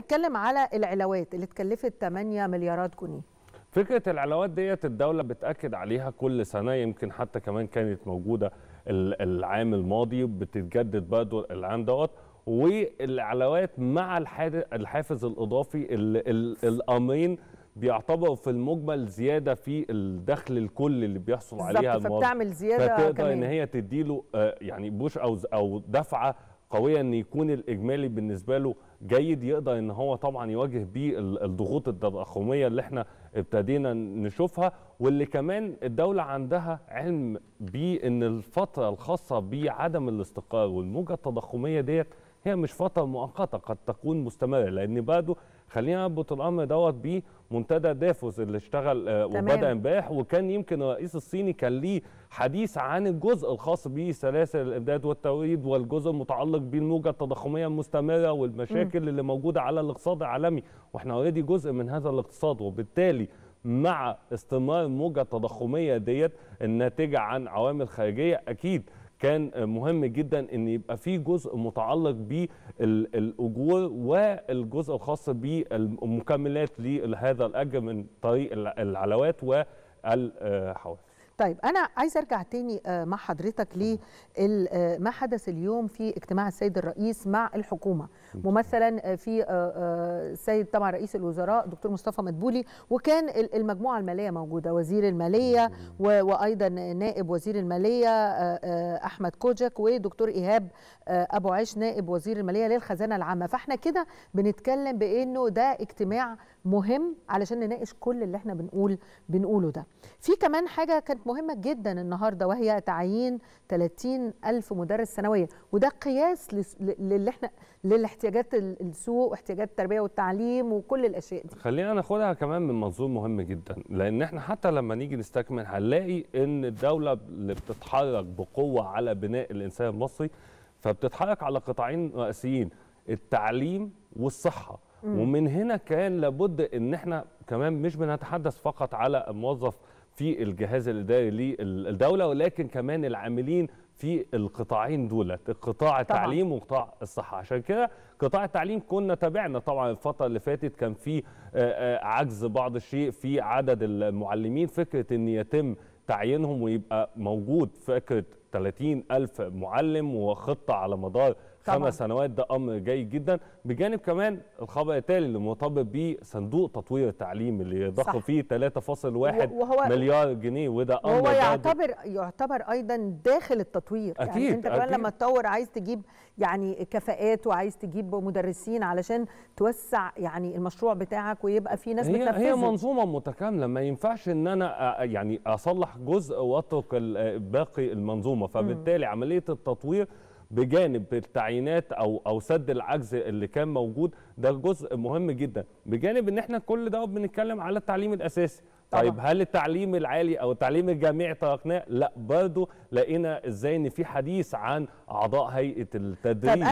نتكلم على العلاوات اللي اتكلفت 8 مليارات جنيه فكره العلاوات ديت الدوله بتاكد عليها كل سنه يمكن حتى كمان كانت موجوده العام الماضي بتتجدد برضه العام دوت والعلاوات مع الحافز الاضافي الامرين بيعتبروا في المجمل زياده في الدخل الكل اللي بيحصل عليها المواطن فبتعمل زياده فتقدر كمان. ان هي تديله آه، يعني بوش او او دفعه قويه ان يكون الاجمالي بالنسبه له جيد يقدر ان هو طبعا يواجه بيه الضغوط التضخميه اللي احنا ابتدينا نشوفها واللي كمان الدوله عندها علم بيه ان الفتره الخاصه بعدم الاستقرار والموجه التضخميه ديت هي مش فتره مؤقته قد تكون مستمره لان بعده خلينا نربط الامر دوت بمنتدى دافوس اللي اشتغل آه، وبدا امبارح وكان يمكن الرئيس الصيني كان ليه حديث عن الجزء الخاص بسلاسل الامداد والتوريد والجزء المتعلق بالموجه التضخميه المستمره والمشاكل م. اللي موجوده على الاقتصاد العالمي واحنا اوريدي جزء من هذا الاقتصاد وبالتالي مع استمرار الموجه التضخميه ديت الناتجه عن عوامل خارجيه اكيد كان مهم جدا ان يبقى في جزء متعلق بالاجور والجزء الخاص بالمكملات لهذا الاجر من طريق العلوات والحوافز طيب انا عايز ارجع تاني آه، مع حضرتك لما آه، حدث اليوم في اجتماع السيد الرئيس مع الحكومه ممثلا آه، في السيد طبعا رئيس الوزراء دكتور مصطفى مدبولي وكان المجموعه الماليه موجوده وزير الماليه وايضا نائب وزير الماليه احمد كوجك ودكتور ايهاب ابو عيش نائب وزير الماليه للخزانه العامه فاحنا كده بنتكلم بانه ده اجتماع مهم علشان نناقش كل اللي احنا بنقول بنقوله ده في كمان حاجه كانت مهمة جدا النهاردة وهي تعيين 30 ألف مدرس سنوية وده قياس للي احنا للاحتياجات السوق واحتياجات التربية والتعليم وكل الأشياء دي خلينا ناخدها كمان من منظور مهم جدا لأن احنا حتى لما نيجي نستكمل هنلاقي إن الدولة اللي بتتحرك بقوة على بناء الإنسان المصري فبتتحرك على قطاعين رئيسيين التعليم والصحة ومن هنا كان لابد ان احنا كمان مش بنتحدث فقط على موظف في الجهاز الاداري للدوله ولكن كمان العاملين في القطاعين دولت قطاع التعليم وقطاع الصحه عشان كده قطاع التعليم كنا تابعنا طبعا الفتره اللي فاتت كان في آه، آه، عجز بعض الشيء في عدد المعلمين فكره ان يتم تعيينهم ويبقى موجود فكره 30 ألف معلم وخطة على مدار خمس سنوات ده امر جيد جدا بجانب كمان الخبر التالي اللي مرتبط بيه صندوق تطوير التعليم اللي ضخ فيه 3.1 مليار جنيه وده امر هو يعتبر يعتبر ايضا داخل التطوير يعني أكيد يعني انت كمان لما تطور عايز تجيب يعني كفاءات وعايز تجيب مدرسين علشان توسع يعني المشروع بتاعك ويبقى في ناس بتنفذ هي منظومه متكامله ما ينفعش ان انا يعني اصلح جزء واترك باقي المنظومه فبالتالي عمليه التطوير بجانب التعيينات او او سد العجز اللي كان موجود ده جزء مهم جدا بجانب ان احنا كل ده بنتكلم على التعليم الاساسي طيب، طبعا. طيب هل التعليم العالي او التعليم الجامعي تركناه لا برضه لقينا ازاي ان في حديث عن اعضاء هيئه التدريب